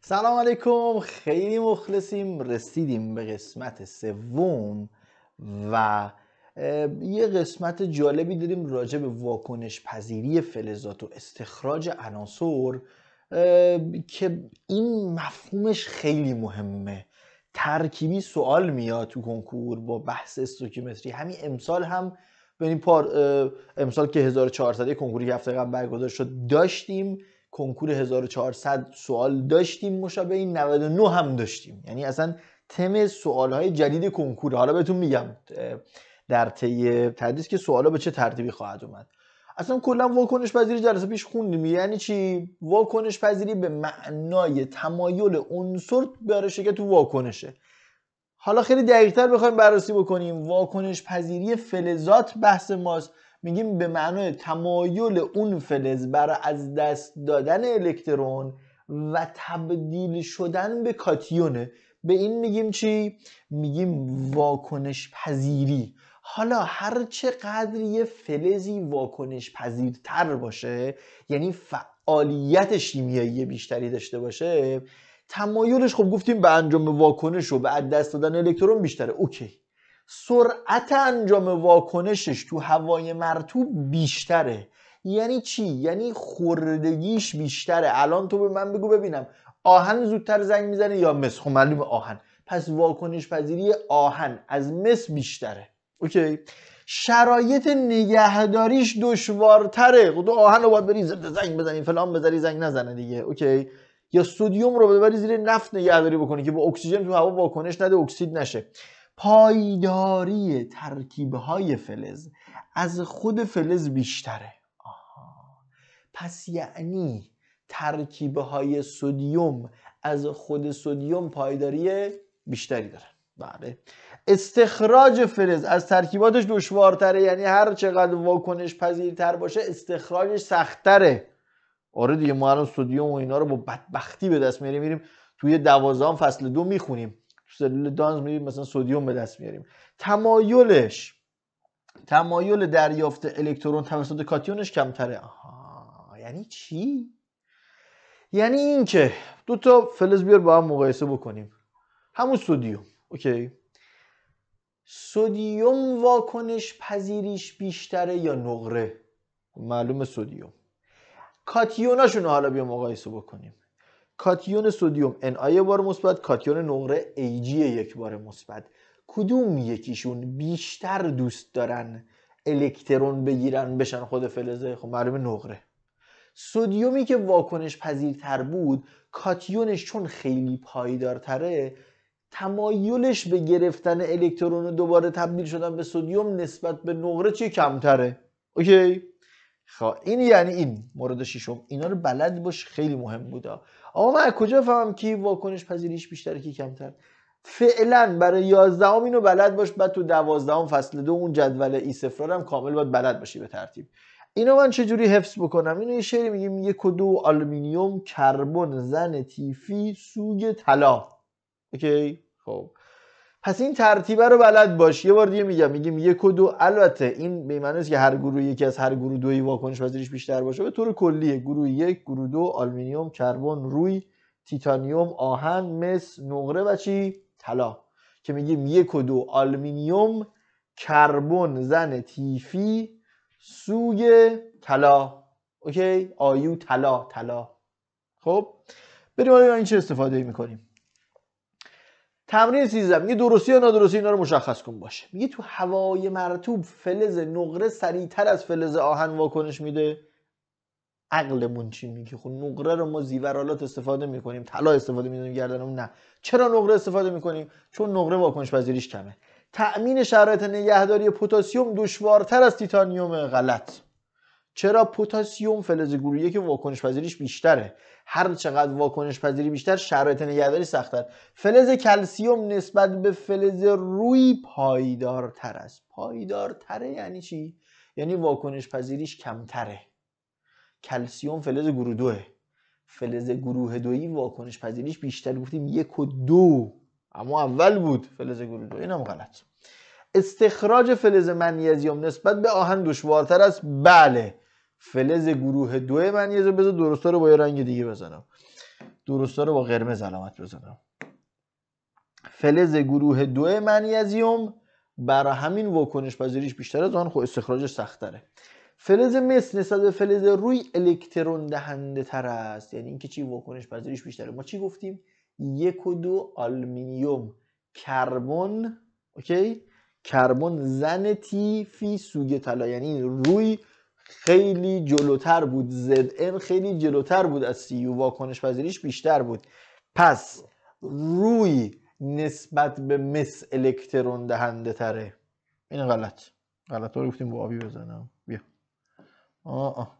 سلام علیکم خیلی مخلصیم رسیدیم به قسمت سوم و یه قسمت جالبی داریم راجع به واکنش پذیری فلزات و استخراج عناصر که این مفهومش خیلی مهمه ترکیبی سوال میاد تو کنکور با بحث استوکیومتری همین امسال هم پار امسال که 1400 کنکوری که هفته قبل برگزار شد داشتیم کنکور 1400 سوال داشتیم مشابه این 99 هم داشتیم یعنی اصلا تم سوال های جدید کنکور حالا بهتون میگم در طی تدریس که سوالا به چه ترتیبی خواهد اومد اصلا کلا واکنش پذیری جلسه پیش خوندیم یعنی چی واکنش پذیری به معنای تمایل عنصر برای تو واکنشه حالا خیلی دقیقتر بخوایم بررسی بکنیم واکنش پذیری فلزات بحث ماست میگیم به معنای تمایل اون فلز برای از دست دادن الکترون و تبدیل شدن به کاتیونه به این میگیم چی؟ میگیم واکنش پذیری حالا هر چقدر یه فلزی واکنش پذیرتر باشه یعنی فعالیت شیمیایی بیشتری داشته باشه تمایلش خب گفتیم به انجام واکنش و به از دست دادن الکترون بیشتره اوکی سرعت انجام واکنشش تو هوای مرتوب بیشتره یعنی چی یعنی خوردگیش بیشتره الان تو به من بگو ببینم آهن زودتر زنگ میزنه یا مس خب معلوم آهن پس واکنش پذیری آهن از مس بیشتره اوکی شرایط نگهداریش دشوارتره خود خب آهن رو باید بری زنگ بزنی فلان بذاری زنگ نزنه دیگه اوکی یا سودیوم رو ببری زیر نفت نگهداری بکنی که با اکسیژن تو هوا واکنش نده اکسید نشه پایداری ترکیبه های فلز از خود فلز بیشتره پس یعنی ترکیبه های سودیوم از خود سودیوم پایداری بیشتری داره بله استخراج فلز از ترکیباتش دشوارتره یعنی هر چقدر واکنش پذیرتر باشه استخراجش سختره آره دیگه ما الان سودیوم و اینا رو با بدبختی به دست میاریم میریم توی دوازدهم فصل دو میخونیم تو سلول دانز میریم مثلا سودیوم به دست میاریم تمایلش تمایل دریافت الکترون توسط کاتیونش کمتره آها یعنی چی یعنی اینکه دو تا فلز بیار با هم مقایسه بکنیم همون سودیوم اوکی سودیوم واکنش پذیریش بیشتره یا نقره معلومه سودیوم کاتیوناشون حالا بیا مقایسه بکنیم کاتیون سودیوم Na بار مثبت کاتیون نقره Ag یک بار مثبت کدوم یکیشون بیشتر دوست دارن الکترون بگیرن بشن خود فلزه خب معلوم نقره سودیومی که واکنش پذیرتر بود کاتیونش چون خیلی پایدارتره تمایلش به گرفتن الکترون دوباره تبدیل شدن به سودیوم نسبت به نقره چی کمتره اوکی خب این یعنی این مورد ششم اینا رو بلد باش خیلی مهم بودا آقا من از کجا فهمم کی واکنش پذیریش بیشتره کی کمتر فعلا برای 11 اینو بلد باش بعد تو دوازدهم فصل دو اون جدول ای سفرار هم کامل باید بلد باشی به ترتیب اینو من چجوری حفظ بکنم اینو یه شعری میگه و دو آلومینیوم کربن زن تیفی سوگ طلا اوکی خب پس این ترتیبه رو بلد باش یه بار دیگه میگم میگیم یک و دو البته این به معنی که هر گروه یکی از هر گروه دوی واکنش پذیریش بیشتر باشه به طور کلی گروه یک گروه دو آلومینیوم کربن روی تیتانیوم آهن مس نقره و چی طلا که میگیم یک و دو آلومینیوم کربن زن تیفی سوگ طلا اوکی آیو طلا طلا خب بریم ببینیم این چه استفاده میکنیم تمرین سیزم میگه درستی یا نادرستی اینا رو مشخص کن باشه میگه تو هوای مرتوب فلز نقره سریعتر از فلز آهن واکنش میده عقلمون چی میگه خب نقره رو ما زیورالات استفاده میکنیم طلا استفاده میکنیم گردنمون نه چرا نقره استفاده میکنیم چون نقره واکنش پذیریش کمه تأمین شرایط نگهداری پتاسیم دشوارتر از تیتانیوم غلط چرا پتاسیم فلز گروهیه که واکنش پذیریش بیشتره هر چقدر واکنش پذیری بیشتر شرایط نگهداری سختتر فلز کلسیوم نسبت به فلز روی پایدارتر است پایدارتره یعنی چی یعنی واکنش پذیریش کمتره کلسیوم فلز گروه دوه فلز گروه دویی واکنش پذیریش بیشتر گفتیم یک و دو اما اول بود فلز گروه دو اینم غلط استخراج فلز منیزیوم نسبت به آهن دشوارتر است بله فلز گروه دوه من یه بذار درستا رو با یه رنگ دیگه بزنم درستا رو با قرمز علامت بزنم فلز گروه دوه منیزیم برا همین واکنش پذیریش بیشتر از آن خب استخراجش سختره فلز مس نسبت به فلز روی الکترون دهنده تر است یعنی اینکه چی واکنش پذیریش بیشتره ما چی گفتیم یک و دو آلومینیوم کربن اوکی کربن زن تی فی سوگ طلا یعنی روی خیلی جلوتر بود ZN خیلی جلوتر بود از و واکنش پذیریش بیشتر بود پس روی نسبت به مس الکترون دهنده تره این غلط غلط رو گفتیم با آبی بزنم بیا آه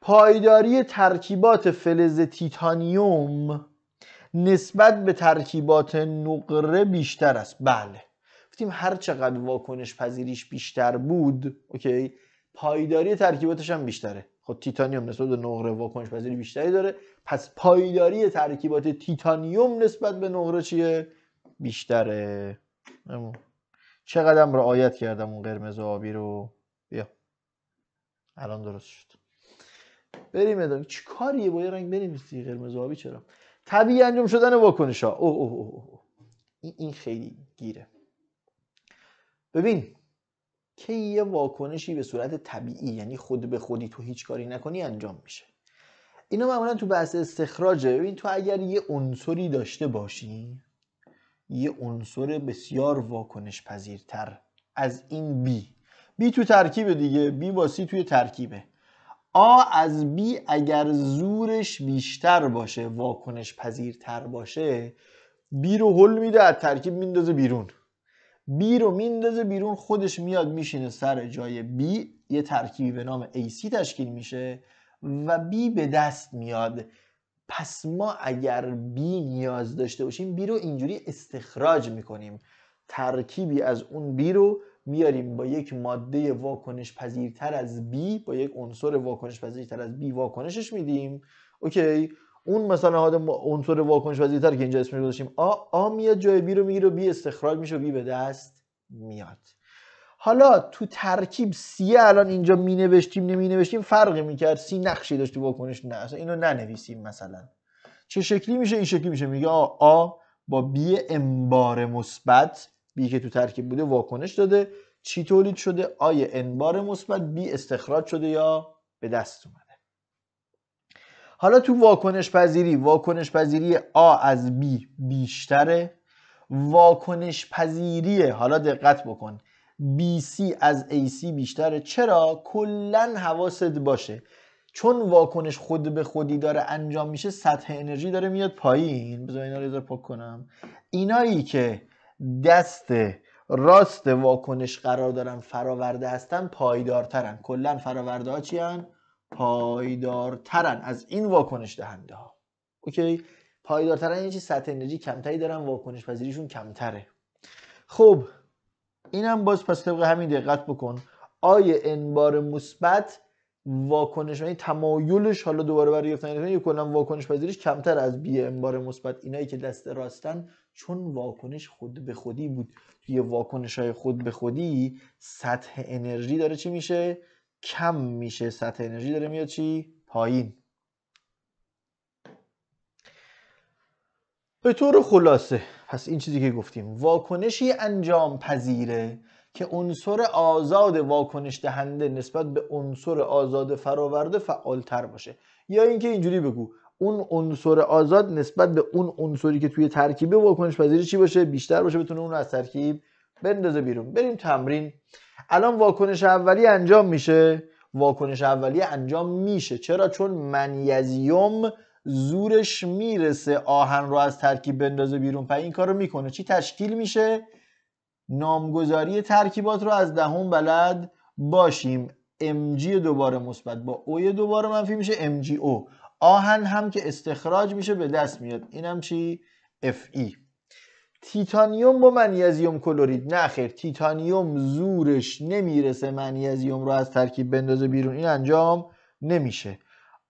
پایداری ترکیبات فلز تیتانیوم نسبت به ترکیبات نقره بیشتر است بله گفتیم هر چقدر واکنش پذیریش بیشتر بود اوکی پایداری ترکیباتش هم بیشتره خب تیتانیوم نسبت به نقره واکنش پذیری بیشتری داره پس پایداری ترکیبات تیتانیوم نسبت به نقره چیه بیشتره امو. چقدر رعایت کردم اون قرمز و آبی رو بیا الان درست شد بریم ادامه چی کاریه با یه رنگ بنویسی قرمز و آبی چرا طبیعی انجام شدن واکنش ها اوه اوه اوه این خیلی گیره ببین که یه واکنشی به صورت طبیعی یعنی خود به خودی تو هیچ کاری نکنی انجام میشه اینا معمولا تو بحث استخراجه ببین تو اگر یه عنصری داشته باشی یه عنصر بسیار واکنش پذیرتر از این بی بی تو ترکیب دیگه بی با توی ترکیبه آ از بی اگر زورش بیشتر باشه واکنش پذیرتر باشه بی رو حل میده از ترکیب میندازه بیرون بی رو میندازه بیرون خودش میاد میشینه سر جای بی یه ترکیبی به نام AC تشکیل میشه و بی به دست میاد پس ما اگر بی نیاز داشته باشیم بی رو اینجوری استخراج میکنیم ترکیبی از اون بی رو میاریم با یک ماده واکنش پذیرتر از بی با یک عنصر واکنش پذیرتر از بی واکنشش میدیم اوکی اون مثلا آدم عنصر واکنش پذیرتر که اینجا اسمش گذاشتیم آ آ میاد جای بی رو میگیره بی استخراج میشه و بی به دست میاد حالا تو ترکیب سی الان اینجا می نوشتیم نمی نوشتیم فرقی میکرد سی نقشی داشت تو واکنش نه اصلا اینو ننویسیم مثلا چه شکلی میشه این شکلی میشه میگه آ, آ با بی انبار مثبت بی که تو ترکیب بوده واکنش داده چی تولید شده آی انبار مثبت بی استخراج شده یا به دست اومد حالا تو واکنش پذیری واکنش پذیری A از B بیشتره واکنش پذیری حالا دقت بکن BC از AC بیشتره چرا کلا حواست باشه چون واکنش خود به خودی داره انجام میشه سطح انرژی داره میاد پایین بذار اینا رو پاک کنم اینایی که دست راست واکنش قرار دارن فراورده هستن پایدارترن کلا فراورده ها چی پایدارترن از این واکنش دهنده ها اوکی پایدارترن یعنی سطح انرژی کمتری دارن واکنش پذیریشون کمتره خب اینم باز پس طبق همین دقت بکن آیا انبار مثبت واکنش یعنی تمایلش حالا دوباره برای گرفتن یه کلا واکنش پذیریش کمتر از بی انبار مثبت اینایی که دست راستن چون واکنش خود به خودی بود توی واکنش های خود به خودی سطح انرژی داره چی میشه کم میشه سطح انرژی داره میاد چی پایین به طور خلاصه پس این چیزی که گفتیم واکنشی انجام پذیره که عنصر آزاد واکنش دهنده نسبت به عنصر آزاد فراورده فعالتر باشه یا اینکه اینجوری بگو اون عنصر آزاد نسبت به اون عنصری که توی ترکیب واکنش پذیره چی باشه بیشتر باشه بتونه اون از ترکیب بندازه بیرون بریم تمرین الان واکنش اولی انجام میشه واکنش اولیه انجام میشه چرا چون منیزیوم زورش میرسه آهن رو از ترکیب بندازه بیرون پس این کارو میکنه چی تشکیل میشه نامگذاری ترکیبات رو از دهم بلد باشیم mg دوباره مثبت با اوی دوباره منفی میشه mgo آهن هم که استخراج میشه به دست میاد اینم چی fe تیتانیوم با منیزیوم کلورید نه خیر تیتانیوم زورش نمیرسه منیزیوم رو از ترکیب بندازه بیرون این انجام نمیشه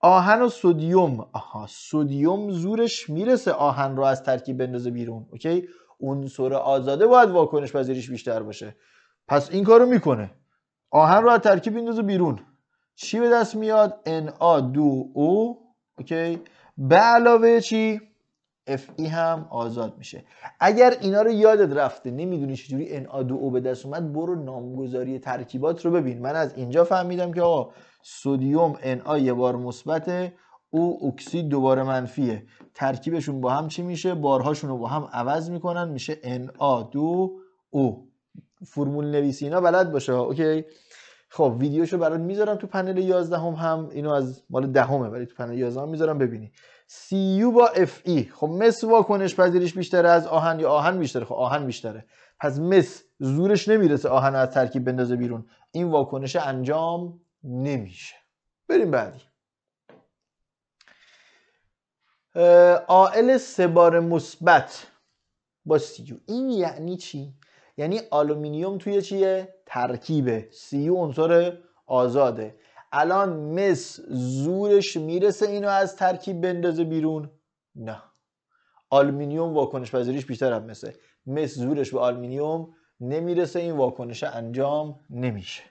آهن و سودیوم آها سودیوم زورش میرسه آهن رو از ترکیب بندازه بیرون اوکی عنصر آزاده باید واکنش پذیریش بیشتر باشه پس این کارو میکنه آهن رو از ترکیب بندازه بیرون چی به دست میاد Na2O اوکی به علاوه چی ای e هم آزاد میشه اگر اینا رو یادت رفته نمیدونی چجوری Na2O به دست اومد برو نامگذاری ترکیبات رو ببین من از اینجا فهمیدم که آقا سودیوم نا یه بار مثبته او اکسید دوباره منفیه ترکیبشون با هم چی میشه بارهاشون رو با هم عوض میکنن میشه نا دو او فرمول نویسی اینا بلد باشه اوکی خب ویدیوشو برات میذارم تو پنل 11 هم, هم اینو از مال دهمه ولی تو پنل 11 میذارم ببینی سی یو با اف ای خب مس واکنش پذیریش بیشتره از آهن یا آهن بیشتره خب آهن بیشتره پس مس زورش نمیرسه آهن از ترکیب بندازه بیرون این واکنش انجام نمیشه بریم بعدی آل سه بار مثبت با یو این یعنی چی یعنی آلومینیوم توی چیه ترکیبه سی عنصر آزاده الان مس زورش میرسه اینو از ترکیب بندازه بیرون نه آلومینیوم واکنش پذیریش بیشتر هم مثل مس زورش به آلومینیوم نمیرسه این واکنش انجام نمیشه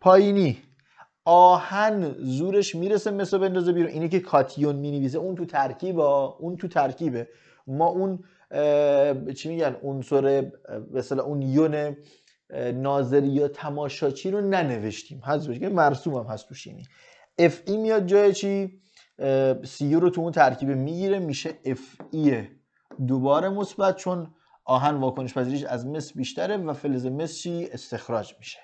پایینی آهن زورش میرسه مثل بندازه بیرون اینه که کاتیون مینویزه اون تو ترکیبه اون تو ترکیبه ما اون چی میگن عنصر مثلا اون یون ناظری یا تماشاچی رو ننوشتیم حذف که مرسوم هم هست تو شیمی یعنی. اف ای e میاد جای چی سی رو تو اون ترکیب میگیره میشه اف ای e دوباره مثبت چون آهن واکنش پذیریش از مس بیشتره و فلز مس چی استخراج میشه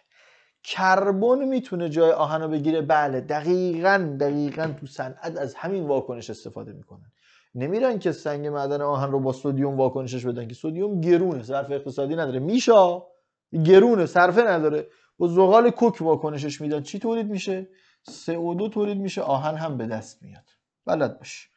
کربن میتونه جای آهن رو بگیره بله دقیقا دقیقا تو صنعت از همین واکنش استفاده میکنه نمیرن که سنگ معدن آهن رو با سودیوم واکنشش بدن که سودیوم گرونه صرف اقتصادی نداره میشا گرونه صرفه نداره با زغال کوک واکنشش میدن چی تولید میشه CO2 تولید میشه آهن هم به دست میاد بلد باش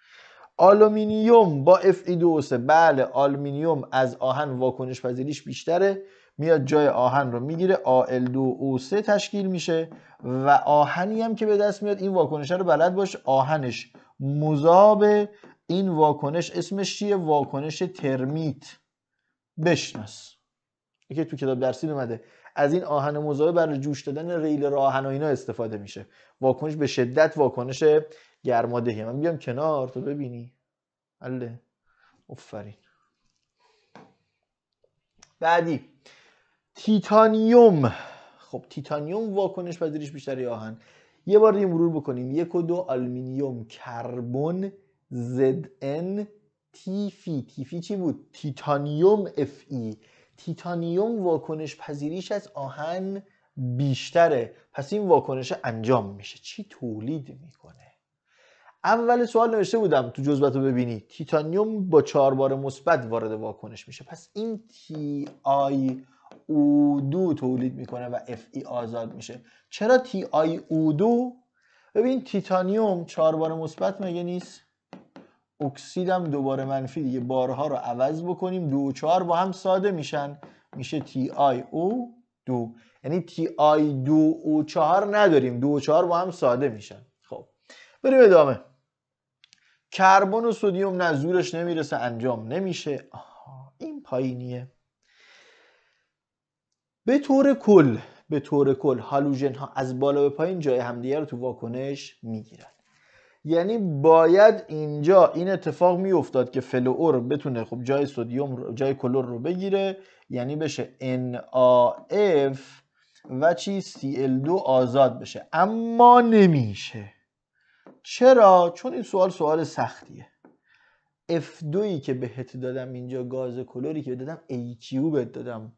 آلومینیوم با Fe2O3 بله آلومینیوم از آهن واکنش پذیریش بیشتره میاد جای آهن رو میگیره Al2O3 تشکیل میشه و آهنی هم که به دست میاد این واکنش رو بلد باش آهنش مذاب این واکنش اسمش چیه واکنش ترمیت بشناس که تو کتاب درسی اومده از این آهن مزایه برای جوش دادن ریل راهن و اینا استفاده میشه واکنش به شدت واکنش گرمادهیه من بیام کنار تو ببینی الله افرین بعدی تیتانیوم خب تیتانیوم واکنش پذیرش بیشتری آهن یه بار دیگه مرور بکنیم یک و دو آلومینیوم کربن ZN تیفی چی بود؟ تیتانیوم FE تیتانیوم واکنش پذیریش از آهن بیشتره پس این واکنش انجام میشه چی تولید میکنه اول سوال نوشته بودم تو جزبت رو ببینی تیتانیوم با چهار بار مثبت وارد واکنش میشه پس این تی آی او دو تولید میکنه و اف ای e آزاد میشه چرا تی آی او دو ببین تیتانیوم چهار بار مثبت مگه نیست اکسیدم دوباره منفی دیگه بارها رو عوض بکنیم دو و چهار با هم ساده میشن میشه تی آی او دو یعنی تی آی دو و چهار نداریم دو و چهار با هم ساده میشن خب بریم ادامه کربن و سودیوم نه زورش نمیرسه انجام نمیشه این پایینیه به طور کل به طور کل هالوژن ها از بالا به پایین جای همدیگه رو تو واکنش میگیرن یعنی باید اینجا این اتفاق میافتاد که فلور بتونه خب جای سودیوم جای کلور رو بگیره یعنی بشه NaF و چی Cl2 آزاد بشه اما نمیشه چرا؟ چون این سوال سوال سختیه F2 ی که بهت دادم اینجا گاز کلوری که دادم AQ بهت دادم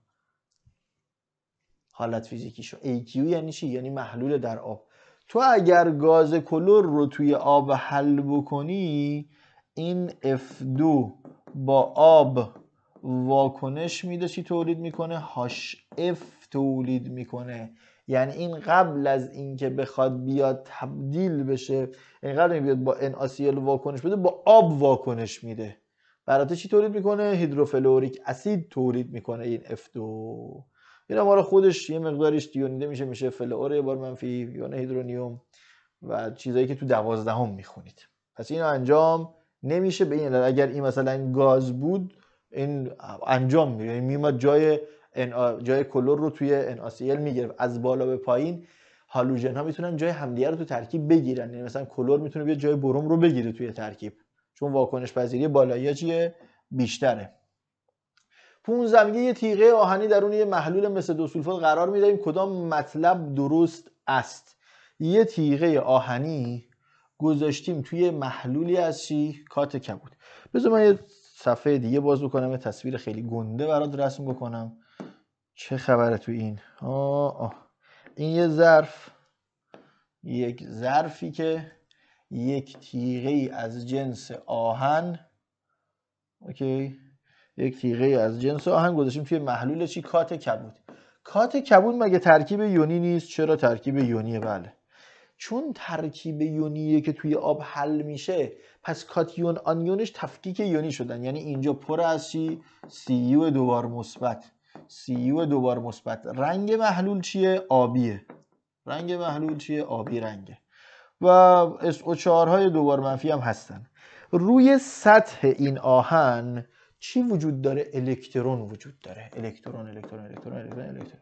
حالت فیزیکیشو AQ یعنی چی؟ یعنی محلول در آب تو اگر گاز کلور رو توی آب حل بکنی این F2 با آب واکنش میده چی تولید میکنه هاش اف تولید میکنه یعنی این قبل از اینکه بخواد بیاد تبدیل بشه این یعنی قبل بیاد با NaCl واکنش بده با آب واکنش میده براته چی تولید میکنه هیدروفلوریک اسید تولید میکنه این F2 این ما خودش یه مقداریش دیونیده میشه میشه فلور بار منفی یون هیدرونیوم و چیزایی که تو دوازدهم میخونید پس اینو انجام نمیشه به این اگر این مثلا گاز بود این انجام میره یعنی میماد جای جای کلور رو توی NaCl میگرفت از بالا به پایین هالوژن ها میتونن جای همدیگه رو تو ترکیب بگیرن یعنی مثلا کلور میتونه بیا جای بروم رو بگیره توی ترکیب چون واکنش پذیری بالایی چیه بیشتره تو اون یه تیغه آهنی درون یه محلول مثل دو سولفات قرار میدهیم کدام مطلب درست است یه تیغه آهنی گذاشتیم توی محلولی از چی کات کبود بذار من یه صفحه دیگه باز بکنم یه تصویر خیلی گنده برات رسم بکنم چه خبره تو این آه آه. این یه ظرف یک ظرفی که یک تیغه از جنس آهن اوکی یک تیغه از جنس آهن گذاشتیم توی محلول چی کات کبود کات کبود مگه ترکیب یونی نیست چرا ترکیب یونیه بله چون ترکیب یونیه که توی آب حل میشه پس کاتیون آنیونش تفکیک یونی شدن یعنی اینجا پر از چی یو دوبار مثبت یو دوبار مثبت رنگ محلول چیه آبیه رنگ محلول چیه آبی رنگه و SO4 های دوبار منفی هم هستن روی سطح این آهن چی وجود داره الکترون وجود داره الکترون الکترون الکترون الکترون الکترون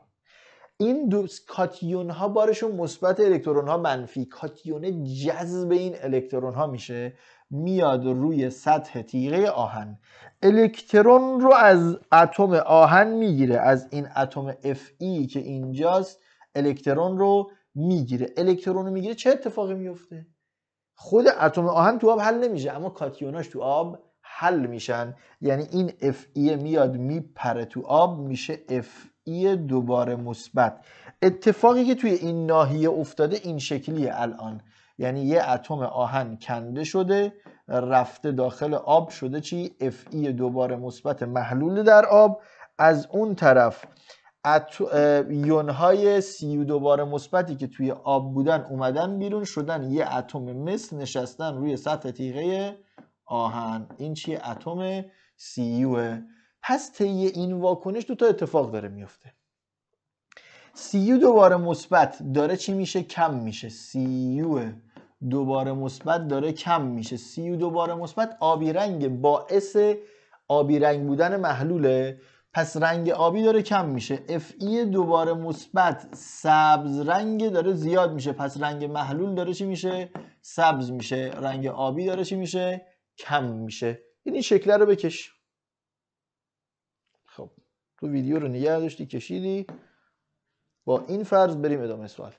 این دو کاتیون ها بارشون مثبت الکترون ها منفی کاتیون جذب این الکترون ها میشه میاد روی سطح تیغه آهن الکترون رو از اتم آهن میگیره از این اتم Fe که اینجاست الکترون رو میگیره الکترون رو میگیره چه اتفاقی میفته خود اتم آهن تو آب حل نمیشه اما کاتیوناش تو آب حل میشن یعنی این اف ای e میاد میپره تو آب میشه اف ای e دوباره مثبت اتفاقی که توی این ناحیه افتاده این شکلیه الان یعنی یه اتم آهن کنده شده رفته داخل آب شده چی اف ای e دوباره مثبت محلول در آب از اون طرف یونهای سی و دوباره مثبتی که توی آب بودن اومدن بیرون شدن یه اتم مس نشستن روی سطح تیغه آهن این چیه اتم سیوه پس طی این واکنش دو تا اتفاق داره میفته یو دوباره مثبت داره چی میشه کم میشه یو دوباره مثبت داره کم میشه یو دوباره مثبت آبی رنگ باعث آبی رنگ بودن محلوله پس رنگ آبی داره کم میشه ای دوباره مثبت سبز رنگ داره زیاد میشه پس رنگ محلول داره چی میشه سبز میشه رنگ آبی داره چی میشه کم میشه این شکل رو بکش خب تو ویدیو رو نگه داشتی کشیدی با این فرض بریم ادامه سوال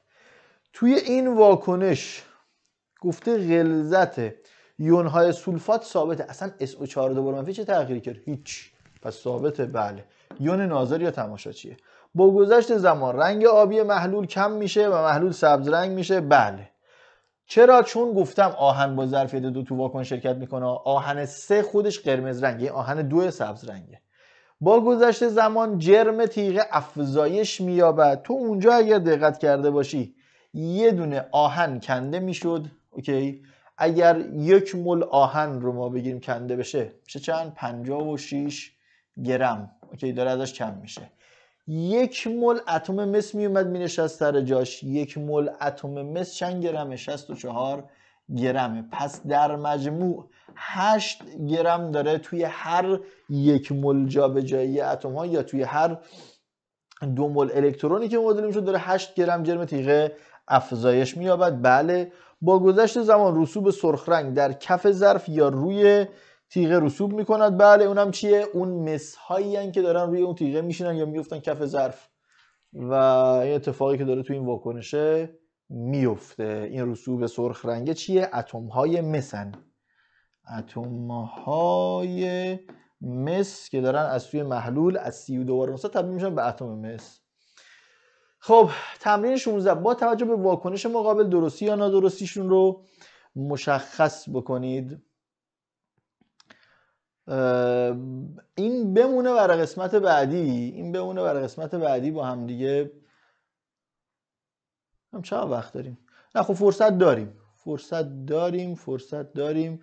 توی این واکنش گفته غلظت یونهای سولفات ثابته اصلا SO4 دو منفی چه تغییری کرد هیچ پس ثابته بله یون ناظر یا تماشا چیه؟ با گذشت زمان رنگ آبی محلول کم میشه و محلول سبز رنگ میشه بله چرا چون گفتم آهن با ظرفیت دو تو واکن شرکت میکنه آهن سه خودش قرمز رنگه آهن دو سبز رنگه با گذشت زمان جرم تیغه افزایش مییابد تو اونجا اگر دقت کرده باشی یه دونه آهن کنده میشد اوکی اگر یک مل آهن رو ما بگیریم کنده بشه میشه چند 56 گرم اوکی داره ازش کم میشه یک مل اتم مس می مینشست سر جاش یک مل اتم مس چند گرمه 64 گرمه پس در مجموع 8 گرم داره توی هر یک مل جایی اتم ها یا توی هر دو مل الکترونی که مدل شده داره 8 گرم جرم تیغه افزایش یابد. بله با گذشت زمان رسوب سرخ رنگ در کف ظرف یا روی تیغه رسوب میکند بله اونم چیه اون هن که دارن روی اون تیغه میشینن یا میفتن کف ظرف و این اتفاقی که داره تو این واکنشه میفته این رسوب سرخ رنگه چیه اتم های مسن اتم های مس که دارن از توی محلول از 32 تبدیل میشن به اتم مس خب تمرین 16 با توجه به واکنش مقابل درستی یا نادرستیشون رو مشخص بکنید این بمونه برای قسمت بعدی این بمونه برای قسمت بعدی با هم دیگه هم چه وقت داریم نه خب فرصت داریم فرصت داریم فرصت داریم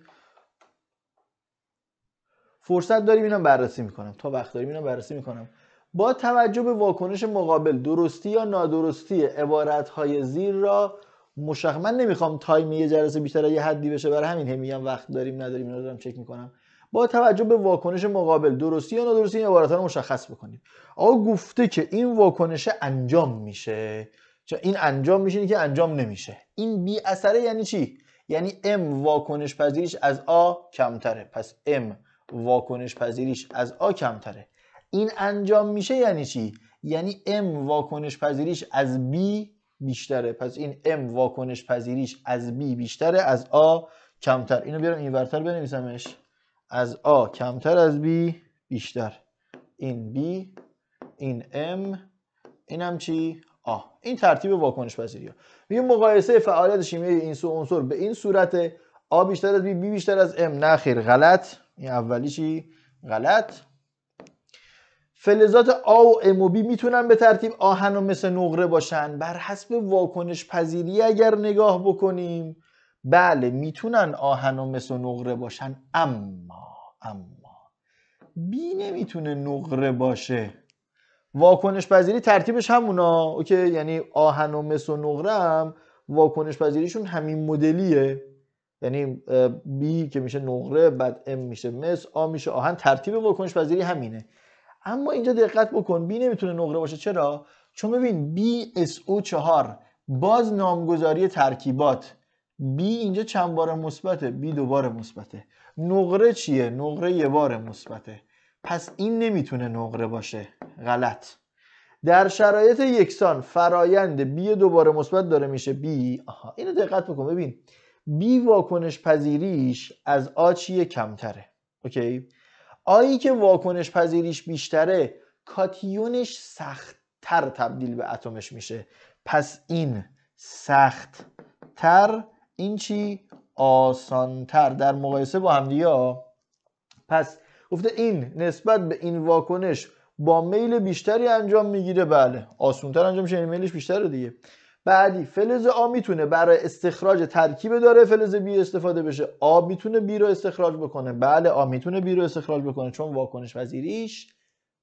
فرصت داریم اینم بررسی میکنم تا وقت داریم اینم بررسی میکنم با توجه به واکنش مقابل درستی یا نادرستی عبارت های زیر را مشخص من نمیخوام تایم یه جلسه بیشتر یه حدی بشه برای همین هم میگم وقت داریم نداریم اینا دارم چک میکنم با توجه به واکنش مقابل درستی یا نادرستی این عبارت رو مشخص بکنیم آقا گفته که این واکنش انجام میشه چون این انجام میشه این که انجام نمیشه این بی اثره یعنی چی یعنی ام واکنش پذیریش از آ کمتره پس ام واکنش پذیریش از آ کمتره این انجام میشه یعنی چی یعنی ام واکنش پذیریش از بی بیشتره پس این ام واکنش پذیریش از بی بیشتره از آ کمتر اینو بیارم این ورتر بنویسمش از A کمتر از B بیشتر این B این M اینم چی آ این ترتیب واکنش پذیری ها مقایسه فعالیت شیمه این سو انصر به این صورت A بیشتر از B بیشتر از M نه خیر غلط این اولی چی غلط فلزات A و M و بی میتونن به ترتیب آهن و مثل نقره باشن بر حسب واکنش پذیری اگر نگاه بکنیم بله میتونن آهن و مس و نقره باشن اما اما بی نمیتونه نقره باشه واکنش پذیری ترتیبش همونا اوکی یعنی آهن و مس و نقره هم واکنش پذیریشون همین مدلیه یعنی بی که میشه نقره بعد ام میشه مس آ میشه آهن ترتیب واکنش پذیری همینه اما اینجا دقت بکن بی نمیتونه نقره باشه چرا چون ببین بی اس او 4 باز نامگذاری ترکیبات b اینجا چند بار مثبته b دوباره مثبته نقره چیه نقره یه بار مثبته پس این نمیتونه نقره باشه غلط در شرایط یکسان فرایند b دوباره مثبت داره میشه b آها اینو دقت بکن ببین b واکنش پذیریش از آ چیه کمتره اوکی آیی که واکنش پذیریش بیشتره کاتیونش سختتر تبدیل به اتمش میشه پس این سختتر این چی آسانتر در مقایسه با همدیگه پس گفته این نسبت به این واکنش با میل بیشتری انجام میگیره بله آسونتر انجام میشه یعنی میلش بیشتره دیگه بعدی فلز آ میتونه برای استخراج ترکیب داره فلز بی استفاده بشه آ میتونه بی رو استخراج بکنه بله آ میتونه بی رو استخراج بکنه چون واکنش پذیریش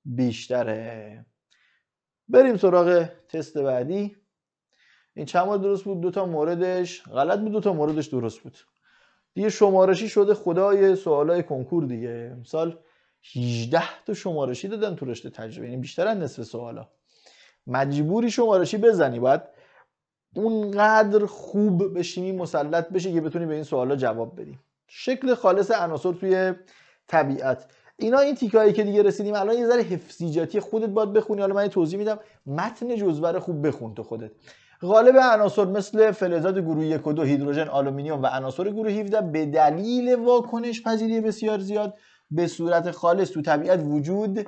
بیشتره بریم سراغ تست بعدی این چند مورد درست بود دو تا موردش غلط بود دو تا موردش درست بود دیگه شمارشی شده خدای سوالای کنکور دیگه مثال 18 تا شمارشی دادن تو رشته تجربه یعنی بیشتر نصف سوالا مجبوری شمارشی بزنی باید اونقدر خوب بشینی مسلط بشی که بتونی به این سوالا جواب بدی شکل خالص عناصر توی طبیعت اینا این تیکایی که دیگه رسیدیم الان یه ذره حفظیجاتی خودت باید بخونی حالا من توضیح میدم متن جزوه رو خوب بخون تو خودت غالب عناصر مثل فلزات گروه 1 و 2 هیدروژن آلومینیوم و عناصر گروه 17 به دلیل واکنش پذیری بسیار زیاد به صورت خالص تو طبیعت وجود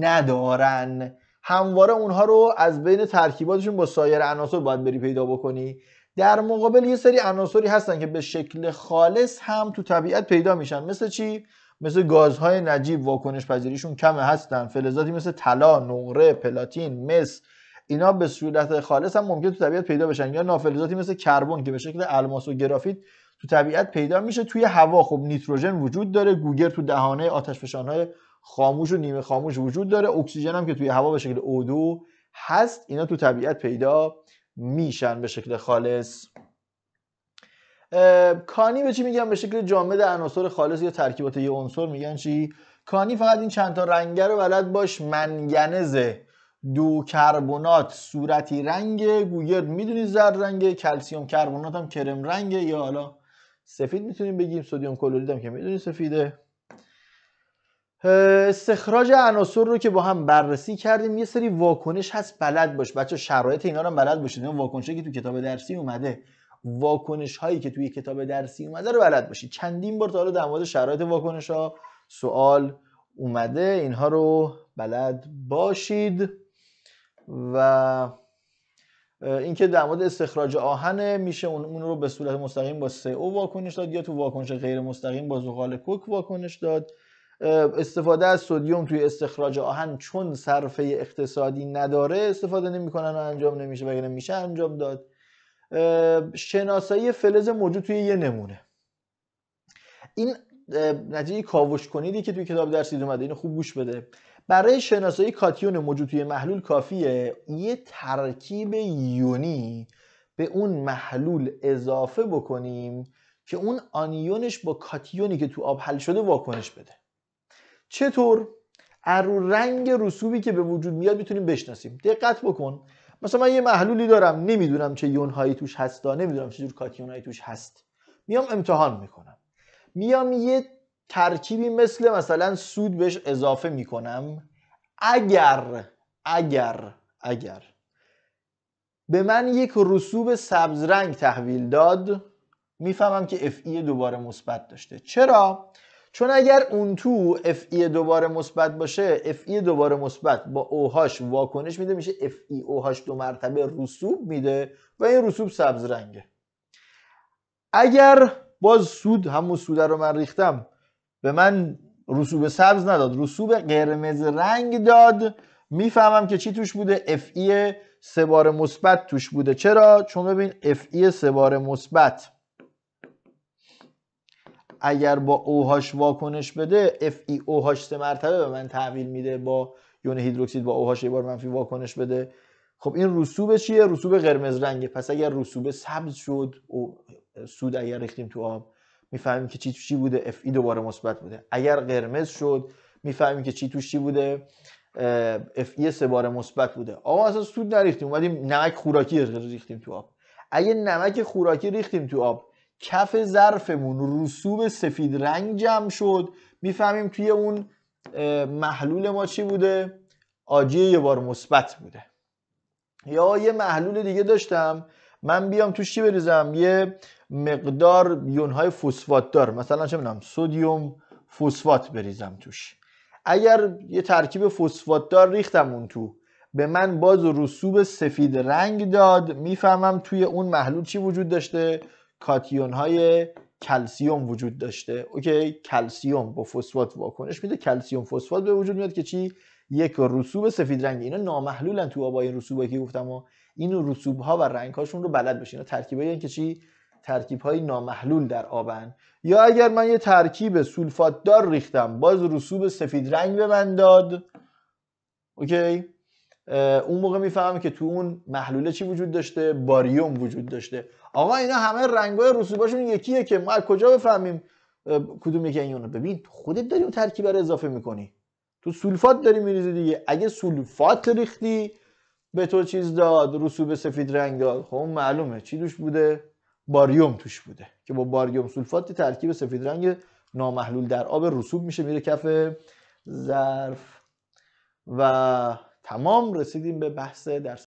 ندارن همواره اونها رو از بین ترکیباتشون با سایر عناصر باید بری پیدا بکنی در مقابل یه سری عناصری هستن که به شکل خالص هم تو طبیعت پیدا میشن مثل چی مثل گازهای نجیب واکنش پذیریشون کمه هستن فلزاتی مثل طلا نقره پلاتین مس اینا به صورت خالص هم ممکن تو طبیعت پیدا بشن یا نافلزاتی مثل کربن که به شکل الماس و گرافیت تو طبیعت پیدا میشه توی هوا خب نیتروژن وجود داره گوگر تو دهانه آتش فشانهای خاموش و نیمه خاموش وجود داره اکسیژن هم که توی هوا به شکل اودو هست اینا تو طبیعت پیدا میشن به شکل خالص کانی به چی میگن به شکل جامد عناصر خالص یا ترکیبات یه عنصر میگن چی کانی فقط این چند تا رنگه رو بلد باش منگنزه دو کربنات صورتی رنگه گوگرد میدونی زرد رنگه کلسیوم کربنات هم کرم رنگه یا حالا سفید میتونیم بگیم سودیوم کلورید هم که میدونی سفیده استخراج عناصر رو که با هم بررسی کردیم یه سری واکنش هست بلد باش بچه شرایط اینا رو هم بلد باشید این واکنش که توی کتاب درسی اومده واکنش هایی که توی کتاب درسی اومده رو بلد باشید چندین بار تا حالا در مورد شرایط واکنش ها سوال اومده اینها رو بلد باشید و اینکه در مورد استخراج آهن میشه اون رو به صورت مستقیم با سه او واکنش داد یا تو واکنش غیر مستقیم با زغال کوک واکنش داد استفاده از سودیوم توی استخراج آهن چون صرفه اقتصادی نداره استفاده نمیکنن و انجام نمیشه وگرنه میشه انجام داد شناسایی فلز موجود توی یه نمونه این نتیجه کاوش کنیدی که توی کتاب درسید اومده اینو خوب گوش بده برای شناسایی کاتیون موجود توی محلول کافیه یه ترکیب یونی به اون محلول اضافه بکنیم که اون آنیونش با کاتیونی که تو آب حل شده واکنش بده چطور از رنگ رسوبی که به وجود میاد میتونیم بشناسیم دقت بکن مثلا من یه محلولی دارم نمیدونم چه یون هایی توش هست نمیدونم چه جور کاتیون هایی توش هست میام امتحان میکنم میام یه ترکیبی مثل مثلا سود بهش اضافه میکنم اگر اگر اگر به من یک رسوب سبز رنگ تحویل داد میفهمم که اف ای e دوباره مثبت داشته چرا چون اگر اون تو اف ای e دوباره مثبت باشه اف ای e دوباره مثبت با اوهاش واکنش میده میشه اف ای اوهاش دو مرتبه رسوب میده و این رسوب سبز رنگه اگر باز سود همون سوده رو من ریختم به من رسوب سبز نداد رسوب قرمز رنگ داد میفهمم که چی توش بوده اف ای e سه بار مثبت توش بوده چرا چون ببین اف ای e سه بار مثبت اگر با اوهاش واکنش بده اف ای اوهاش سه مرتبه به من تحویل میده با یون هیدروکسید با اوهاش یه بار منفی واکنش بده خب این رسوب چیه رسوب قرمز رنگه پس اگر رسوب سبز شد او سود اگر ریختیم تو آب میفهمیم که چی توش چی بوده اف ای e دوباره مثبت بوده اگر قرمز شد میفهمیم که چی توش چی بوده اف ای e سه بار مثبت بوده آقا اصلا سود نریختیم اومدیم نمک خوراکی ریختیم تو آب اگه نمک خوراکی ریختیم تو آب کف ظرفمون رسوب سفید رنگ جمع شد میفهمیم توی اون محلول ما چی بوده آجی یه بار مثبت بوده یا یه محلول دیگه داشتم من بیام توش چی بریزم یه مقدار های فسفات دار مثلا چه میدونم سدیم فسفات بریزم توش اگر یه ترکیب فسفات دار ریختم اون تو به من باز رسوب سفید رنگ داد میفهمم توی اون محلول چی وجود داشته کاتیون های کلسیوم وجود داشته اوکی کلسیوم با فسفات واکنش میده کلسیوم فسفات به وجود میاد که چی یک رسوب سفید رنگ اینا نامحلولن تو آبای این که گفتم و این رسوب ها و رنگ هاشون رو بلد بشین اینا این که چی ترکیب های نامحلول در آبن یا اگر من یه ترکیب سولفات دار ریختم باز رسوب سفید رنگ به من داد اوکی اون موقع میفهمم که تو اون محلوله چی وجود داشته باریوم وجود داشته آقا اینا همه رنگای رسوباشون یکیه که ما از کجا بفهمیم کدوم یکی این ببین خودت داری اون ترکیب رو اضافه میکنی تو سولفات داری میریزی دیگه اگه سولفات ریختی به تو چیز داد رسوب سفید رنگ داد خب معلومه چی دوش بوده باریوم توش بوده که با باریوم سولفات ترکیب سفید رنگ نامحلول در آب رسوب میشه میره کف ظرف و تمام رسیدیم به بحث درس